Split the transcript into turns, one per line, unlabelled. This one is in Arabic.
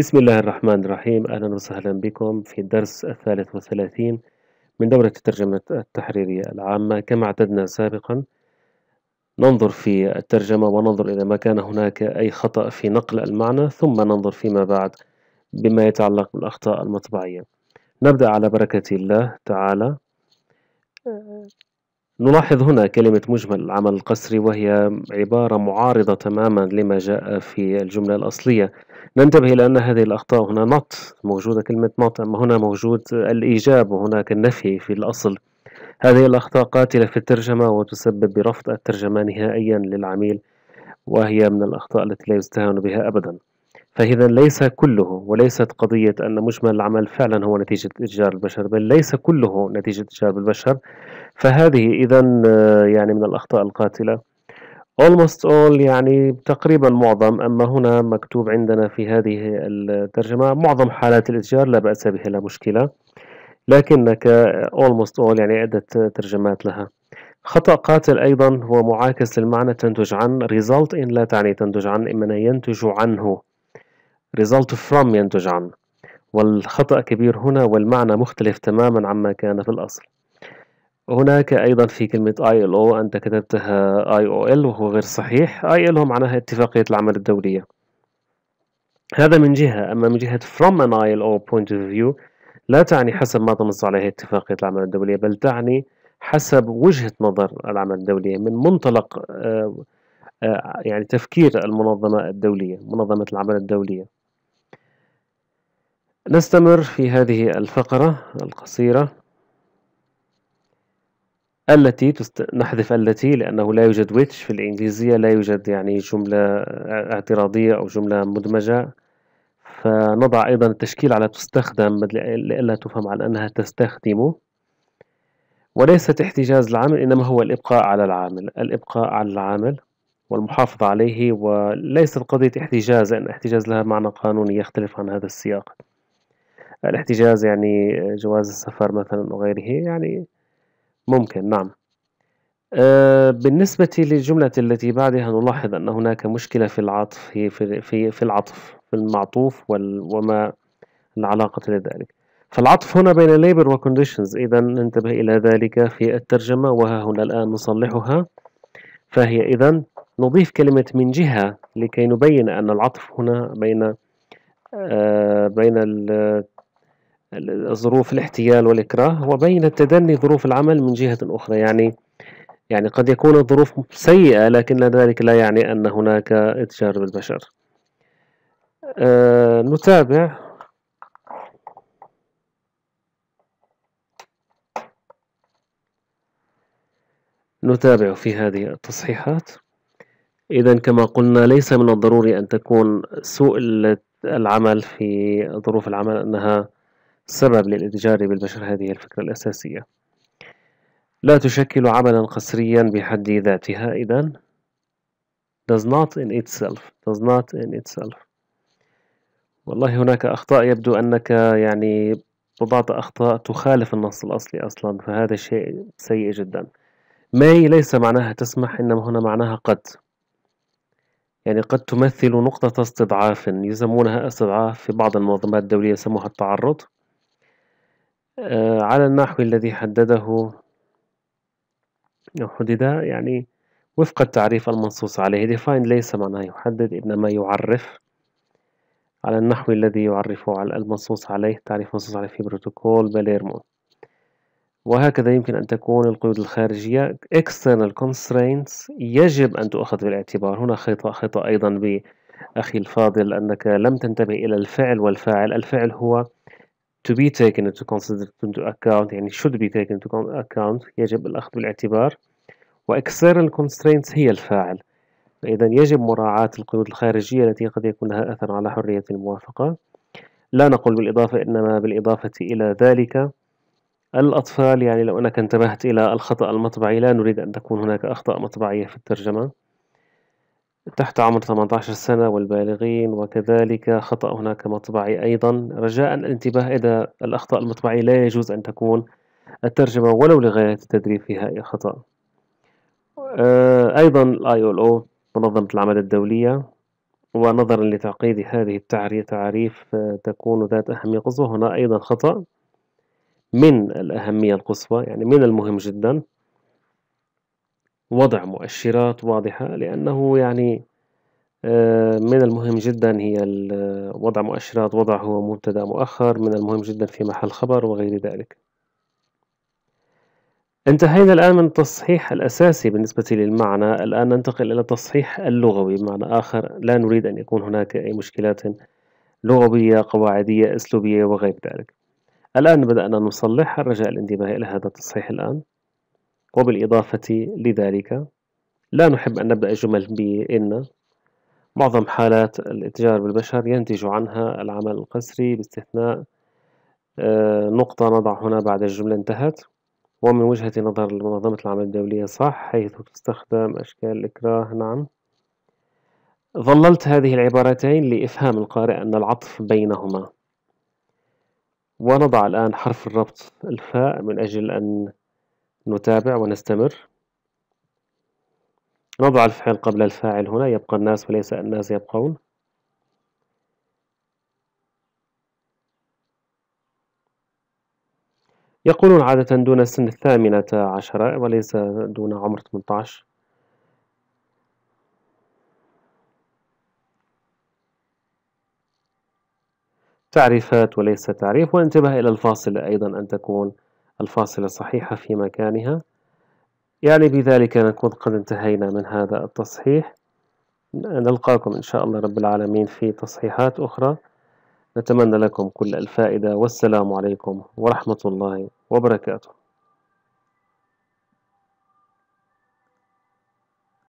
بسم الله الرحمن الرحيم أهلا وسهلا بكم في الدرس الثالث والثلاثين من دورة الترجمة التحريرية العامة كما اعتدنا سابقا ننظر في الترجمة وننظر إذا ما كان هناك أي خطأ في نقل المعنى ثم ننظر فيما بعد بما يتعلق بالأخطاء المطبعية نبدأ على بركة الله تعالى نلاحظ هنا كلمة مجمل العمل القسري وهي عبارة معارضة تماما لما جاء في الجملة الأصلية ننتبه إلى أن هذه الأخطاء هنا نط موجودة كلمة نط أما هنا موجود الإيجاب وهناك النفي في الأصل هذه الأخطاء قاتلة في الترجمة وتسبب برفض الترجمة نهائيا للعميل وهي من الأخطاء التي لا يستهان بها أبدا فإذا ليس كله وليست قضية أن مجمل العمل فعلا هو نتيجة إتجار البشر بل ليس كله نتيجة إتجار البشر فهذه إذا آه، يعني من الأخطاء القاتلة almost all يعني تقريبا معظم أما هنا مكتوب عندنا في هذه الترجمة معظم حالات الإتجار لا بأس بها لا مشكلة لكنك almost all يعني عدة ترجمات لها خطأ قاتل أيضا هو معاكس للمعنى تنتج عن result in لا تعني تنتج عن اما ينتج عنه result from ينتج عن والخطأ كبير هنا والمعنى مختلف تماما عما كان في الأصل هناك أيضا في كلمة ILO أنت كتبتها IOL وهو غير صحيح ILO معناها اتفاقية العمل الدولية هذا من جهة أما من جهة from an ILO point of view لا تعني حسب ما تنص عليه اتفاقية العمل الدولية بل تعني حسب وجهة نظر العمل الدولية من منطلق آه، آه، يعني تفكير المنظمة الدولية منظمة العمل الدولية نستمر في هذه الفقرة القصيرة التي تست... نحذف التي لأنه لا يوجد which في الإنجليزية لا يوجد يعني جملة اعتراضية أو جملة مدمجة فنضع أيضا التشكيل على تستخدم لئلا تفهم على أنها تستخدم وليست احتجاز العامل إنما هو الإبقاء على العامل الإبقاء على العامل والمحافظة عليه وليست قضية احتجاز لأن الاحتجاز لها معنى قانوني يختلف عن هذا السياق الاحتجاز يعني جواز السفر مثلا وغيره يعني ممكن نعم آه، بالنسبة للجملة التي بعدها نلاحظ أن هناك مشكلة في العطف هي في في في العطف في المعطوف وما العلاقة لذلك فالعطف هنا بين labor وconditions إذا ننتبه إلى ذلك في الترجمة وها هنا الآن نصلحها فهي إذا نضيف كلمة من جهة لكي نبين أن العطف هنا بين آه، بين ظروف الاحتيال والإكراه وبين تدني ظروف العمل من جهة أخرى يعني يعني قد يكون الظروف سيئة لكن ذلك لا يعني أن هناك إتجار بالبشر أه نتابع نتابع في هذه التصحيحات إذا كما قلنا ليس من الضروري أن تكون سوء العمل في ظروف العمل أنها سبب للاتجار بالبشر هذه الفكرة الأساسية لا تشكل عملا قسريا بحد ذاتها إذا does not in itself does not in itself والله هناك أخطاء يبدو أنك يعني وضعت أخطاء تخالف النص الأصلي أصلا فهذا شيء سيء جدا may ليس معناها تسمح إنما هنا معناها قد يعني قد تمثل نقطة استضعاف يسمونها استضعاف في بعض المنظمات الدولية يسموها التعرض آه، على النحو الذي حدده حدد يعني وفق التعريف المنصوص عليه define ليس معناه يحدد إنما يعرف على النحو الذي يعرفه على المنصوص عليه تعريف منصوص عليه في بروتوكول باليرمو وهكذا يمكن أن تكون القيود الخارجية external constraints يجب أن تؤخذ بالاعتبار هنا خطأ خطأ أيضا بأخي الفاضل أنك لم تنتبه إلى الفعل والفاعل الفعل هو to be taken into consideration into account يعني should be taken into account يجب الأخذ بالاعتبار و external constraints هي الفاعل فإذا يجب مراعاة القيود الخارجية التي قد يكون لها أثر على حرية الموافقة لا نقول بالإضافة إنما بالإضافة إلى ذلك الأطفال يعني لو أنك انتبهت إلى الخطأ المطبعي لا نريد أن تكون هناك أخطاء مطبعية في الترجمة تحت عمر 18 سنة والبالغين وكذلك خطأ هناك مطبعي أيضا رجاء الانتباه إذا الأخطاء المطبعية لا يجوز أن تكون الترجمة ولو لغاية التدريب فيها خطأ آه، أيضا الاي او او منظمة العمل الدولية ونظرا لتعقيد هذه التعريف تعريف آه، تكون ذات أهمية قصوى هنا أيضا خطأ من الأهمية القصوى يعني من المهم جدا وضع مؤشرات واضحة لأنه يعني آه، من المهم جدا هي آه، وضع مؤشرات وضع هو مبتدأ مؤخر من المهم جدا في محل خبر وغير ذلك انتهينا الآن من التصحيح الأساسي بالنسبة للمعنى الآن ننتقل إلى التصحيح اللغوي بمعنى آخر لا نريد أن يكون هناك أي مشكلات لغوية قواعدية أسلوبية وغير ذلك الآن بدأنا نصلح الرجاء الانتباه إلى هذا التصحيح الآن وبالإضافة لذلك لا نحب أن نبدأ الجمل بإن معظم حالات الاتجار بالبشر ينتج عنها العمل القسري باستثناء آه، نقطة نضع هنا بعد الجملة انتهت ومن وجهة نظر منظمة العمل الدولية صح حيث تستخدم أشكال الإكراه نعم ظللت هذه العبارتين لإفهام القارئ أن العطف بينهما ونضع الآن حرف الربط الفاء من أجل أن نتابع ونستمر نضع الفعل قبل الفاعل هنا يبقى الناس وليس الناس يبقون يقولون عادة دون سن الثامنة عشرة وليس دون عمر 18 تعريفات وليس تعريف وانتبه إلى الفاصلة أيضا أن تكون الفاصلة الصحيحة في مكانها يعني بذلك نكون قد انتهينا من هذا التصحيح نلقاكم إن شاء الله رب العالمين في تصحيحات أخرى نتمنى لكم كل الفائدة والسلام عليكم ورحمة الله وبركاته